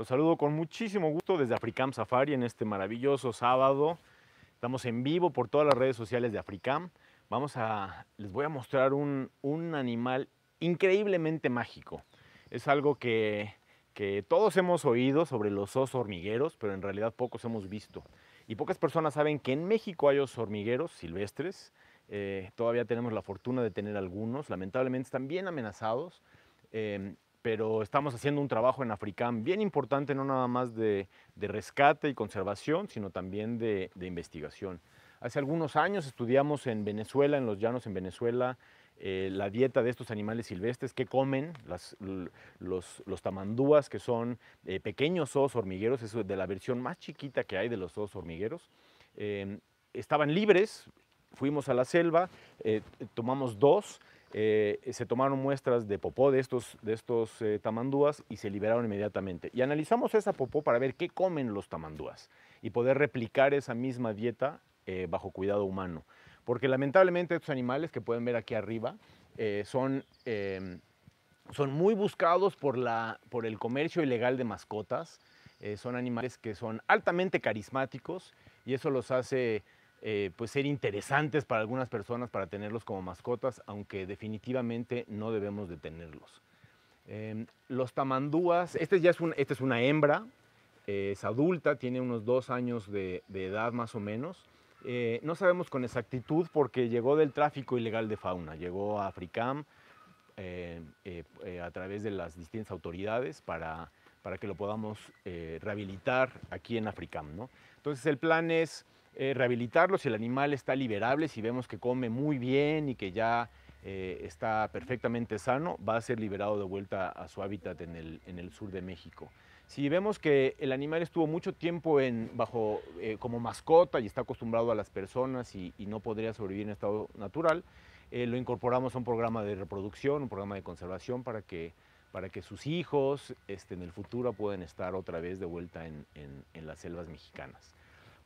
Los saludo con muchísimo gusto desde Africam Safari en este maravilloso sábado. Estamos en vivo por todas las redes sociales de Africam. Vamos a, les voy a mostrar un, animal increíblemente mágico. Es algo que, todos hemos oído sobre los osos hormigueros, pero en realidad pocos hemos visto. Y pocas personas saben que en México hay osos hormigueros silvestres. Eh, todavía tenemos la fortuna de tener algunos. Lamentablemente están bien amenazados. Eh, pero estamos haciendo un trabajo en Africán bien importante, no nada más de, rescate y conservación, sino también de, investigación. Hace algunos años estudiamos en Venezuela, en los llanos en Venezuela, eh, la dieta de estos animales silvestres, qué comen los, los, tamandúas, que son eh, pequeños osos hormigueros, es de la versión más chiquita que hay de los osos hormigueros. Eh, estaban libres, fuimos a la selva, tomamos dos, eh, se tomaron muestras de popó de estos, de estos eh, tamandúas y se liberaron inmediatamente. Y analizamos esa popó para ver qué comen los tamandúas y poder replicar esa misma dieta eh, bajo cuidado humano. Porque lamentablemente estos animales que pueden ver aquí arriba son, em, son muy buscados por, la, por el comercio ilegal de mascotas. son animales que son altamente carismáticos y eso los hace eh, pues ser interesantes para algunas personas para tenerlos como mascotas, aunque definitivamente no debemos de tenerlos. Em, los tamandúas, este es esta es una hembra, eh, es adulta, tiene unos dos años de, edad más o menos. Eh, no sabemos con exactitud porque llegó del tráfico ilegal de fauna, llegó a Africam em, a través de las distintas autoridades para, que lo podamos rehabilitar aquí en Africam. Entonces el plan es eh, rehabilitarlo si el animal está liberable, si vemos que come muy bien y que ya eh, está perfectamente sano, va a ser liberado de vuelta a su hábitat en el, sur de México. Si vemos que el animal estuvo mucho tiempo bajo, eh, como mascota y está acostumbrado a las personas y, no podría sobrevivir en estado natural, lo incorporamos a un programa de reproducción, un programa de conservación para que, sus hijos este, en el futuro puedan estar otra vez de vuelta en las selvas mexicanas.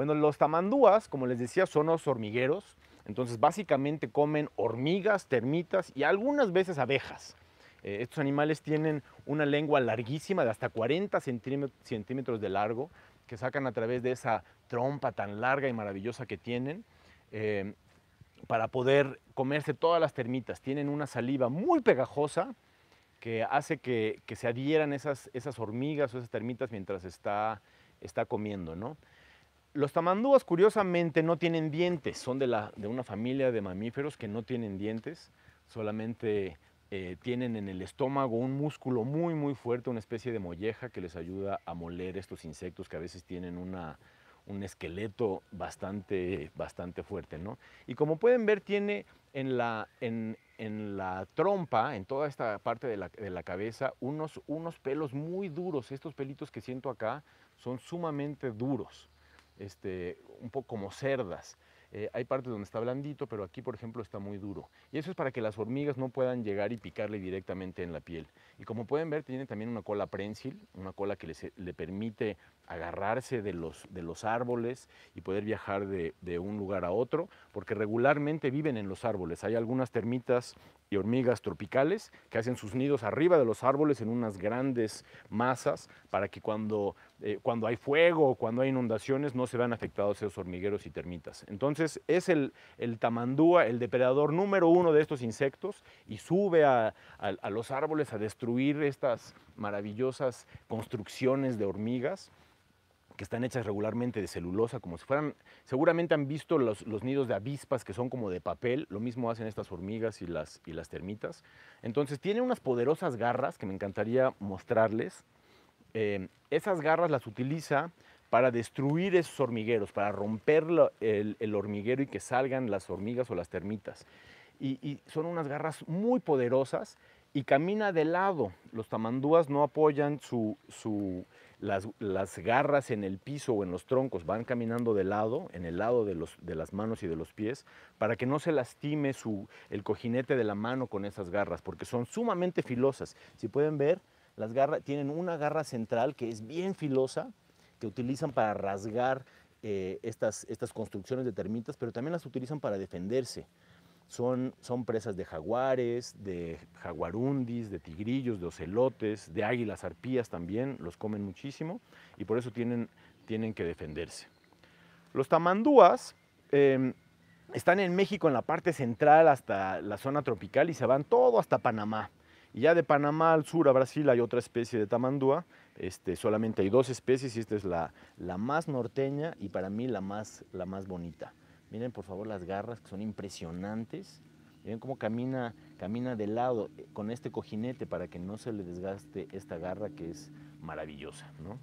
Bueno, los tamandúas, como les decía, son los hormigueros. Entonces, básicamente comen hormigas, termitas y algunas veces abejas. Eh, estos animales tienen una lengua larguísima de hasta 40 centímetros de largo que sacan a través de esa trompa tan larga y maravillosa que tienen. Eh, para poder comerse todas las termitas. Tienen una saliva muy pegajosa que hace que, se adhieran esas, hormigas o esas termitas mientras está, está comiendo, ¿no? Los tamandúas, curiosamente, no tienen dientes, son de, una familia de mamíferos que no tienen dientes, solamente eh, tienen en el estómago un músculo muy, muy fuerte, una especie de molleja que les ayuda a moler estos insectos que a veces tienen un esqueleto bastante, bastante fuerte. Y como pueden ver, tiene en la, trompa, en toda esta parte de la, cabeza, unos, unos pelos muy duros. Estos pelitos que siento acá son sumamente duros. Este, un poco como cerdas. Eh, hay partes donde está blandito, pero aquí, por ejemplo, está muy duro. Y eso es para que las hormigas no puedan llegar y picarle directamente en la piel. Y como pueden ver, tiene también una cola prensil, una cola que le permite agarrarse de los, de los árboles y poder viajar de, un lugar a otro, porque regularmente viven en los árboles. Hay algunas termitas y hormigas tropicales que hacen sus nidos arriba de los árboles en unas grandes masas para que cuando, eh, cuando hay fuego o cuando hay inundaciones no se vean afectados esos hormigueros y termitas. Entonces es el, el tamandúa, el depredador número uno de estos insectos y sube a los árboles a destruir estas maravillosas construcciones de hormigas que están hechas regularmente de celulosa, como si fueran, seguramente han visto los, nidos de avispas que son como de papel, lo mismo hacen estas hormigas y las, y las termitas. Entonces tiene unas poderosas garras que me encantaría mostrarles. Eh, esas garras las utiliza para destruir esos hormigueros, para romper el, hormiguero y que salgan las hormigas o las termitas. y, son unas garras muy poderosas y camina de lado. Los tamandúas no apoyan su, su, las, garras en el piso o en los troncos van caminando de lado, en el lado de, las manos y de los pies, para que no se lastime el cojinete de la mano con esas garras, porque son sumamente filosas. Si pueden ver, las garras tienen una garra central que es bien filosa, que utilizan para rasgar eh, estas, estas construcciones de termitas, pero también las utilizan para defenderse son, presas de jaguares, de jaguarundis, de tigrillos, de ocelotes, de águilas arpías también, los comen muchísimo y por eso tienen, tienen que defenderse. Los tamandúas em, están en México en la parte central hasta la zona tropical y se van todo hasta Panamá. Y ya de Panamá al sur a Brasil hay otra especie de tamandúa. Este, solamente hay dos especies y esta es la, la más norteña y para mí la más, la más bonita. Miren por favor las garras que son impresionantes. Miren cómo camina, camina de lado eh, con este cojinete para que no se le desgaste esta garra que es maravillosa. ¿no?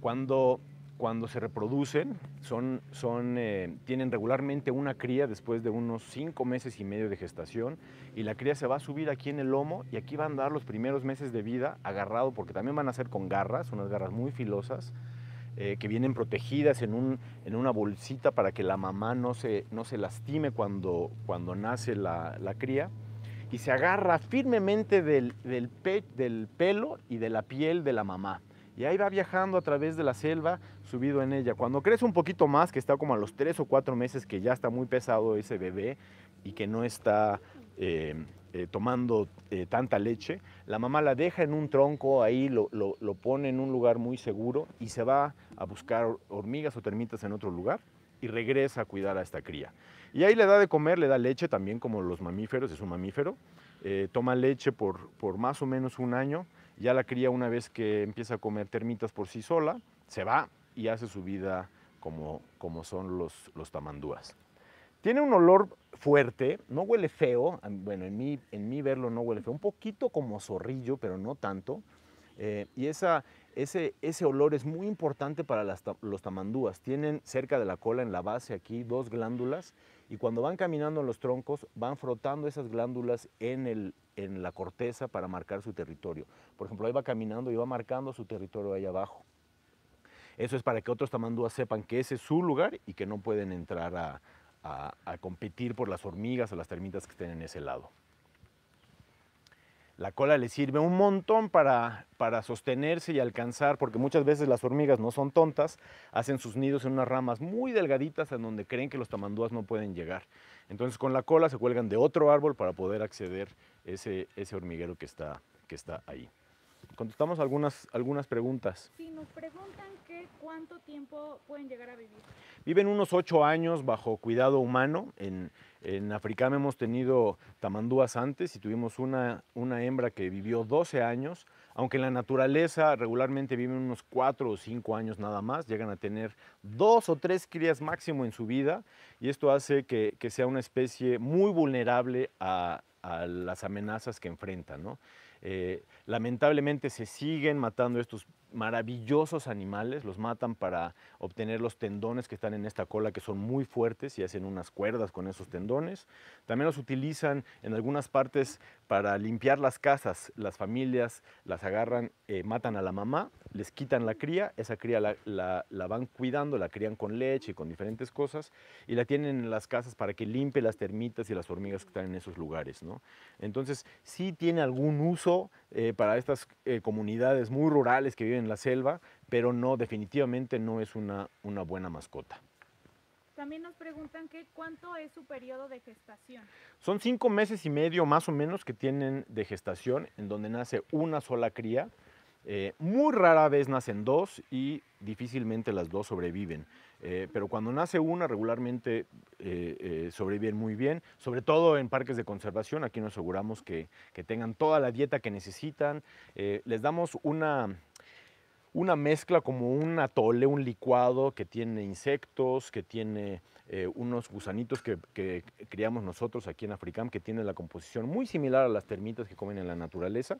Cuando, cuando se reproducen, son, son, eh, tienen regularmente una cría después de unos cinco meses y medio de gestación y la cría se va a subir aquí en el lomo y aquí van a dar los primeros meses de vida agarrado porque también van a ser con garras, unas garras muy filosas eh, que vienen protegidas en, un, en, una bolsita para que la mamá no se, no se lastime cuando, cuando nace la, cría. Y se agarra firmemente del, del pelo y de la piel de la mamá y ahí va viajando a través de la selva subido en ella. Cuando crece un poquito más, que está como a los tres o cuatro meses, que ya está muy pesado ese bebé y que no está eh, eh, tomando eh, tanta leche, la mamá la deja en un tronco, ahí lo, pone en un lugar muy seguro y se va a buscar hormigas o termitas en otro lugar y regresa a cuidar a esta cría. Y ahí le da de comer, le da leche también como los mamíferos, es un mamífero, eh, toma leche por, más o menos un año, ya la cría una vez que empieza a comer termitas por sí sola, se va y hace su vida como, son los, los tamandúas. Tiene un olor fuerte, no huele feo, bueno, en mí, en mí verlo no huele feo, un poquito como zorrillo, pero no tanto. Eh, y esa, ese, ese olor es muy importante para las, los tamandúas. Tienen cerca de la cola, en la base aquí, dos glándulas y cuando van caminando en los troncos van frotando esas glándulas en, el, en la corteza para marcar su territorio. Por ejemplo, ahí va caminando y va marcando su territorio ahí abajo. Eso es para que otros tamandúas sepan que ese es su lugar y que no pueden entrar a, a, competir por las hormigas o las termitas que estén en ese lado. La cola le sirve un montón para, para, sostenerse y alcanzar, porque muchas veces las hormigas no son tontas, hacen sus nidos en unas ramas muy delgaditas en donde creen que los tamandúas no pueden llegar. Entonces con la cola se cuelgan de otro árbol para poder acceder ese, ese hormiguero que está, que está ahí contestamos algunas, algunas preguntas. Si nos preguntan cuánto tiempo pueden llegar a vivir. Viven unos ocho años bajo cuidado humano. En, en hemos tenido tamandúas antes y tuvimos una, una hembra que vivió 12 años. Aunque en la naturaleza regularmente viven unos 4 o 5 años nada más, llegan a tener dos o tres crías máximo en su vida y esto hace que, que sea una especie muy vulnerable a, a las amenazas que enfrentan. ¿no? Eh, Lamentablemente se siguen matando estos maravillosos animales, los matan para obtener los tendones que están en esta cola, que son muy fuertes y hacen unas cuerdas con esos tendones. También los utilizan en algunas partes para limpiar las casas. Las familias las agarran, eh, matan a la mamá, les quitan la cría, esa cría la, van cuidando, la crían con leche y con diferentes cosas, y la tienen en las casas para que limpie las termitas y las hormigas que están en esos lugares. Entonces, sí tiene algún uso eh, para estas eh, comunidades muy rurales que viven en la selva, pero no, definitivamente no es una, una buena mascota. También nos preguntan que cuánto es su periodo de gestación. Son cinco meses y medio más o menos que tienen de gestación, en donde nace una sola cría. Eh, muy rara vez nacen dos y difícilmente las dos sobreviven. Eh, pero cuando nace una, regularmente eh, sobreviven muy bien, sobre todo en parques de conservación. Aquí nos aseguramos que, que tengan toda la dieta que necesitan. les damos una una mezcla como un atole, un licuado que tiene insectos, que tiene eh, unos gusanitos que, criamos nosotros aquí en Africam, que tiene la composición muy similar a las termitas que comen en la naturaleza.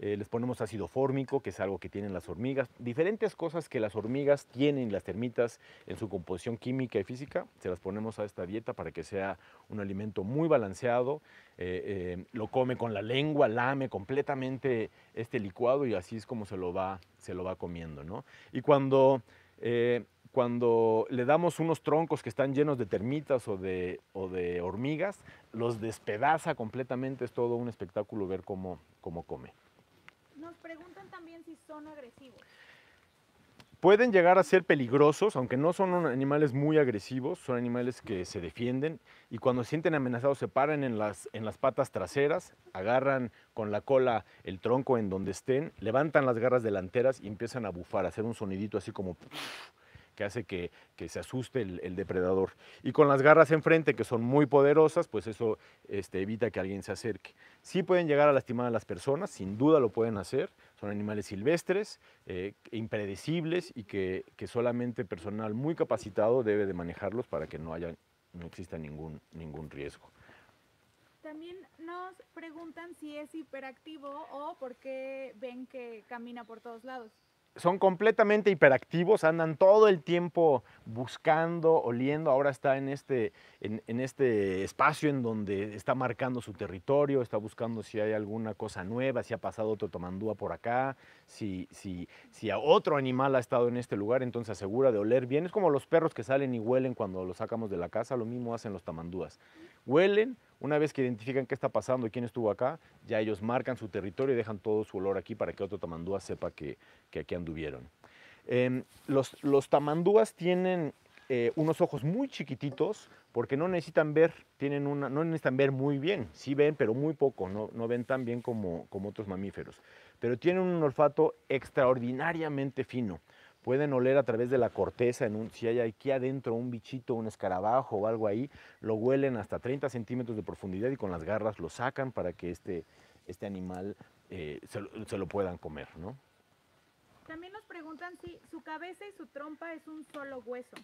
Eh, les ponemos ácido fórmico, que es algo que tienen las hormigas. Diferentes cosas que las hormigas tienen, las termitas, en su composición química y física, se las ponemos a esta dieta para que sea un alimento muy balanceado. Eh, eh, lo come con la lengua, lame completamente este licuado y así es como se lo va, se lo va comiendo. ¿no? Y cuando cuando le damos unos troncos que están llenos de termitas o de, o de hormigas, los despedaza completamente. Es todo un espectáculo ver cómo, cómo come preguntan también si son agresivos. Pueden llegar a ser peligrosos, aunque no son animales muy agresivos, son animales que se defienden y cuando sienten amenazados se paran en las, en las patas traseras, agarran con la cola el tronco en donde estén, levantan las garras delanteras y empiezan a bufar, a hacer un sonidito así como que hace que, que se asuste el, depredador. Y con las garras enfrente, que son muy poderosas, pues eso este, evita que alguien se acerque. Sí pueden llegar a lastimar a las personas, sin duda lo pueden hacer. Son animales silvestres, eh, impredecibles y que, solamente personal muy capacitado debe de manejarlos para que no, haya, no exista ningún, ningún riesgo. También nos preguntan si es hiperactivo o por qué ven que camina por todos lados son completamente hiperactivos, andan todo el tiempo buscando, oliendo. Ahora está en este, en, este espacio en donde está marcando su territorio, está buscando si hay alguna cosa nueva, si ha pasado otro tamandúa por acá, si, si, si otro animal ha estado en este lugar, entonces asegura de oler bien. Es como los perros que salen y huelen cuando los sacamos de la casa, lo mismo hacen los tamandúas. Huelen, una vez que identifican qué está pasando y quién estuvo acá, ya ellos marcan su territorio y dejan todo su olor aquí para que otro tamandúa sepa que, aquí anduvieron. Em, los, los, tamandúas tienen eh, unos ojos muy chiquititos porque no necesitan ver, no necesitan ver muy bien, sí ven, pero muy poco, no, ven tan bien como otros mamíferos. Pero tienen un olfato extraordinariamente fino pueden oler a través de la corteza, en un, si hay aquí adentro un bichito, un escarabajo o algo ahí, lo huelen hasta 30 centímetros de profundidad y con las garras lo sacan para que este, este animal eh, se, lo puedan comer. ¿no? También nos preguntan si su cabeza y su trompa es un solo hueso.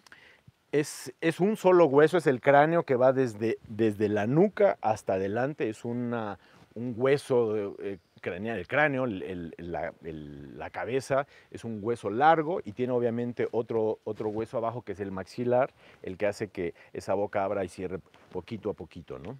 Es, es, un solo hueso, es el cráneo que va desde, desde la nuca hasta adelante, es un hueso eh, el cráneo, la, la, cabeza es un hueso largo y tiene obviamente otro, otro hueso abajo que es el maxilar, el que hace que esa boca abra y cierre poquito a poquito, ¿no?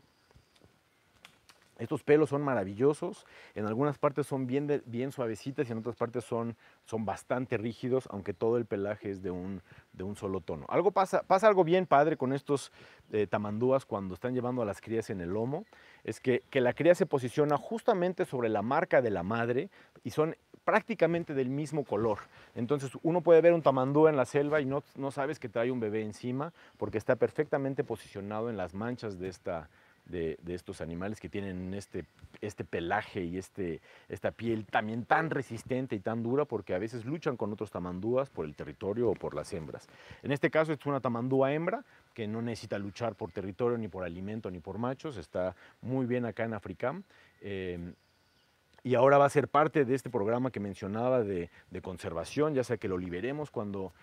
Estos pelos son maravillosos, en algunas partes son bien, bien suavecitas y en otras partes son, son, bastante rígidos, aunque todo el pelaje es de un, de un solo tono. Algo pasa, pasa algo bien padre con estos eh, tamandúas cuando están llevando a las crías en el lomo, es que, la cría se posiciona justamente sobre la marca de la madre y son prácticamente del mismo color. Entonces uno puede ver un tamandúa en la selva y no, no, sabes que trae un bebé encima porque está perfectamente posicionado en las manchas de esta, de, estos animales que tienen este, este pelaje y este, esta piel también tan resistente y tan dura porque a veces luchan con otros tamandúas por el territorio o por las hembras. En este caso es una tamandúa hembra que no necesita luchar por territorio ni por alimento ni por machos, está muy bien acá en Africam. Em, y ahora va a ser parte de este programa que mencionaba de, conservación, ya sea que lo liberemos cuando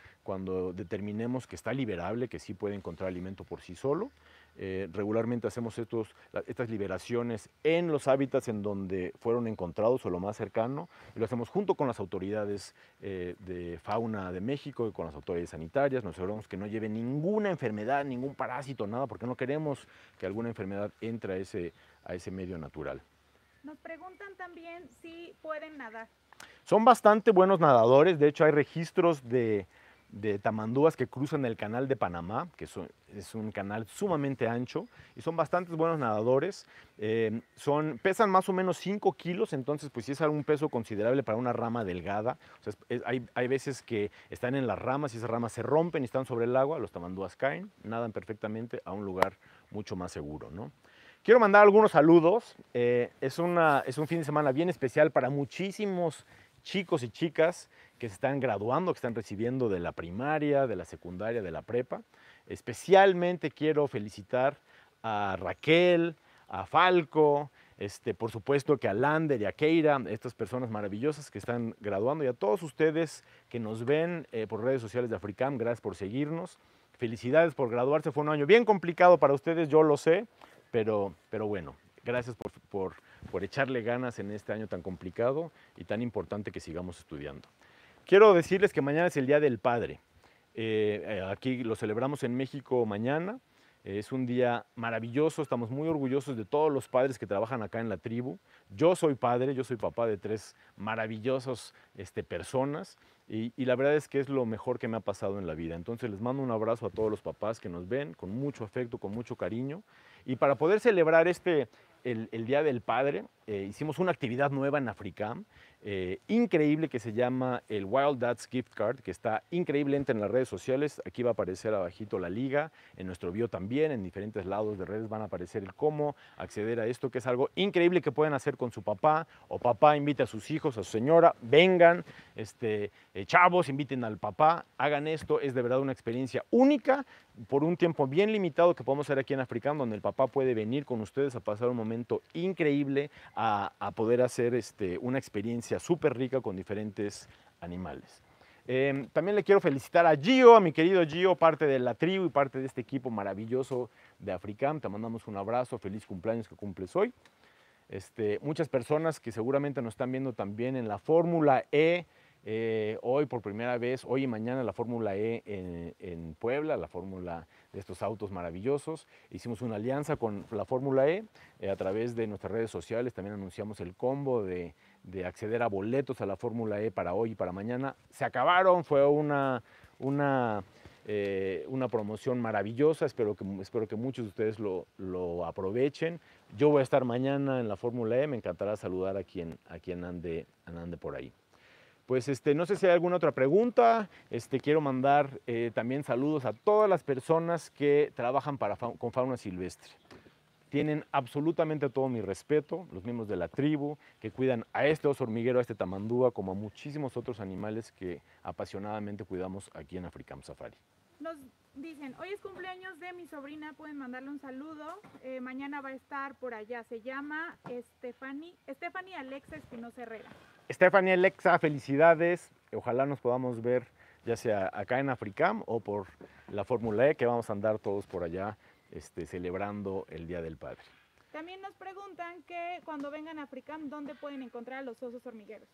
determinemos que está liberable, que sí puede encontrar alimento por sí solo, eh, regularmente hacemos estas liberaciones en los hábitats en donde fueron encontrados o lo más cercano, y lo hacemos junto con las autoridades eh, de fauna de México y con las autoridades sanitarias. Nos aseguramos que no lleve ninguna enfermedad, ningún parásito, nada, porque no queremos que alguna enfermedad entre a ese, a ese medio natural. Nos preguntan también si pueden nadar. Son bastante buenos nadadores, de hecho hay registros de de tamandúas que cruzan el canal de Panamá, que es un canal sumamente ancho, y son bastantes buenos nadadores. Eh, son, pesan más o menos 5 kilos, entonces pues sí es algún peso considerable para una rama delgada. hay, hay, veces que están en las ramas y esas ramas se rompen y están sobre el agua, los tamandúas caen, nadan perfectamente a un lugar mucho más seguro. ¿no? Quiero mandar algunos saludos. Eh, es, una, es un fin de semana bien especial para muchísimos chicos y chicas que se están graduando, que están recibiendo de la primaria, de la secundaria, de la prepa. Especialmente quiero felicitar a Raquel, a Falco, este, por supuesto que a Lander y a Keira, estas personas maravillosas que están graduando, y a todos ustedes que nos ven eh, por redes sociales de Africam, gracias por seguirnos. Felicidades por graduarse, fue un año bien complicado para ustedes, yo lo sé, pero, pero bueno, gracias por por echarle ganas en este año tan complicado y tan importante que sigamos estudiando. Quiero decirles que mañana es el Día del Padre. Eh, eh, aquí lo celebramos en México mañana. Eh, es un día maravilloso, estamos muy orgullosos de todos los padres que trabajan acá en la tribu. Yo soy padre, yo soy papá de tres maravillosas este, personas y, la verdad es que es lo mejor que me ha pasado en la vida. Entonces les mando un abrazo a todos los papás que nos ven con mucho afecto, con mucho cariño. Y para poder celebrar este, el, Día del Padre, eh, hicimos una actividad nueva en África, eh, increíble, que se llama el Wild Dads Gift Card, que está increíblemente en las redes sociales. Aquí va a aparecer abajito la liga, en nuestro bio también, en diferentes lados de redes van a aparecer el cómo acceder a esto, que es algo increíble que pueden hacer con su papá, o papá invite a sus hijos, a su señora, vengan, este, eh, chavos, inviten al papá, hagan esto, es de verdad una experiencia única, por un tiempo bien limitado que podemos hacer aquí en África, donde el papá puede venir con ustedes a pasar un momento increíble, a, poder hacer este, una experiencia súper rica con diferentes animales. Em, también le quiero felicitar a Gio, a mi querido Gio, parte de la tribu y parte de este equipo maravilloso de Africam. Te mandamos un abrazo, feliz cumpleaños que cumples hoy. Este, muchas personas que seguramente nos están viendo también en la Fórmula E eh, hoy por primera vez, hoy y mañana la Fórmula E en, Puebla, la fórmula de estos autos maravillosos. Hicimos una alianza con la Fórmula E eh, a través de nuestras redes sociales. También anunciamos el combo de, acceder a boletos a la Fórmula E para hoy y para mañana. Se acabaron, fue una, una, eh, promoción maravillosa. Espero que, espero que muchos de ustedes lo, aprovechen. Yo voy a estar mañana en la Fórmula E, me encantará saludar a quien, a quien ande, ande por ahí pues este, no sé si hay alguna otra pregunta. Este, quiero mandar eh, también saludos a todas las personas que trabajan para con fauna silvestre. Tienen absolutamente todo mi respeto, los miembros de la tribu, que cuidan a este oso hormiguero, a este tamandúa, como a muchísimos otros animales que apasionadamente cuidamos aquí en African Safari. Nos dicen, hoy es cumpleaños de mi sobrina, pueden mandarle un saludo. Eh, mañana va a estar por allá, se llama Stephanie Alexa Espinosa Herrera. Stephanie Alexa, felicidades. Ojalá nos podamos ver ya sea acá en Africam o por la Fórmula E, que vamos a andar todos por allá este, celebrando el Día del Padre. También nos preguntan que cuando vengan a Africam, ¿dónde pueden encontrar a los osos hormigueros?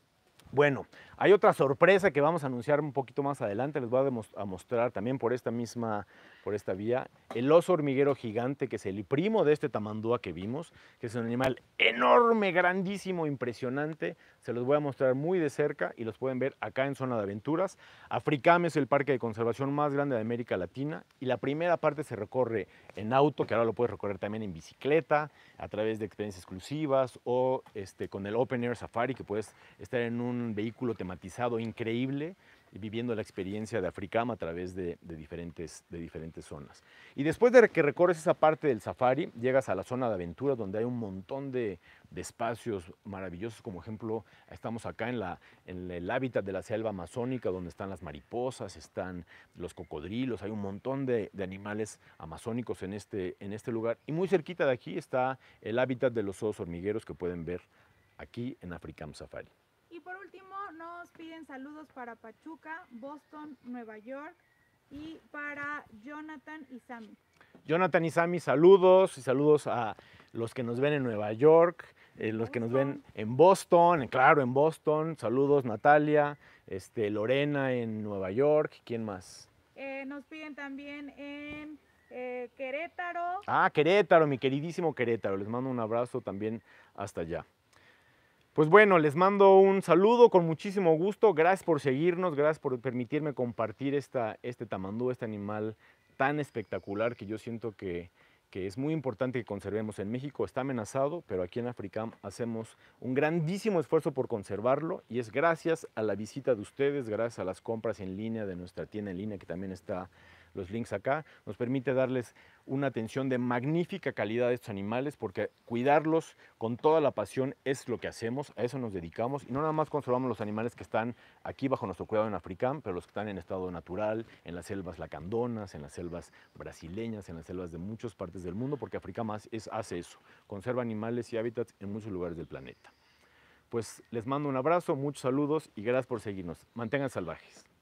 Bueno, hay otra sorpresa que vamos a anunciar un poquito más adelante, les voy a, mostrar también por esta misma, por esta vía, el oso hormiguero gigante, que es el primo de este tamandúa que vimos, que es un animal enorme, grandísimo, impresionante, se los voy a mostrar muy de cerca y los pueden ver acá en Zona de Aventuras. Africame es el parque de conservación más grande de América Latina y la primera parte se recorre en auto, que ahora lo puedes recorrer también en bicicleta, a través de experiencias exclusivas o este, con el Open Air Safari, que puedes estar en un un vehículo tematizado increíble, viviendo la experiencia de AFRICAM a través de, diferentes, de diferentes zonas. Y después de que recorres esa parte del safari, llegas a la zona de aventura donde hay un montón de, espacios maravillosos, como ejemplo, estamos acá en, la, en el hábitat de la selva amazónica, donde están las mariposas, están los cocodrilos, hay un montón de, animales amazónicos en este, en este lugar. Y muy cerquita de aquí está el hábitat de los osos hormigueros que pueden ver aquí en Africam Safari por último nos piden saludos para Pachuca, Boston, Nueva York y para Jonathan y Sammy. Jonathan y Sammy, saludos y saludos a los que nos ven en Nueva York, eh, los que nos ven en Boston, claro, en Boston. Saludos Natalia, este, Lorena en Nueva York, ¿quién más? Eh, nos piden también en eh, Querétaro. Ah, Querétaro, mi queridísimo Querétaro. Les mando un abrazo también hasta allá. Pues bueno, les mando un saludo con muchísimo gusto. Gracias por seguirnos, gracias por permitirme compartir esta, este tamandú, este animal tan espectacular que yo siento que, que es muy importante que conservemos. En México está amenazado, pero aquí en África hacemos un grandísimo esfuerzo por conservarlo y es gracias a la visita de ustedes, gracias a las compras en línea de nuestra tienda en línea que también está los links acá, nos permite darles una atención de magnífica calidad a estos animales porque cuidarlos con toda la pasión es lo que hacemos, a eso nos dedicamos y no nada más conservamos los animales que están aquí bajo nuestro cuidado en Africán, pero los que están en estado natural, en las selvas lacandonas, en las selvas brasileñas, en las selvas de muchas partes del mundo, porque África más es, hace eso, conserva animales y hábitats en muchos lugares del planeta. Pues les mando un abrazo, muchos saludos y gracias por seguirnos. Mantengan salvajes.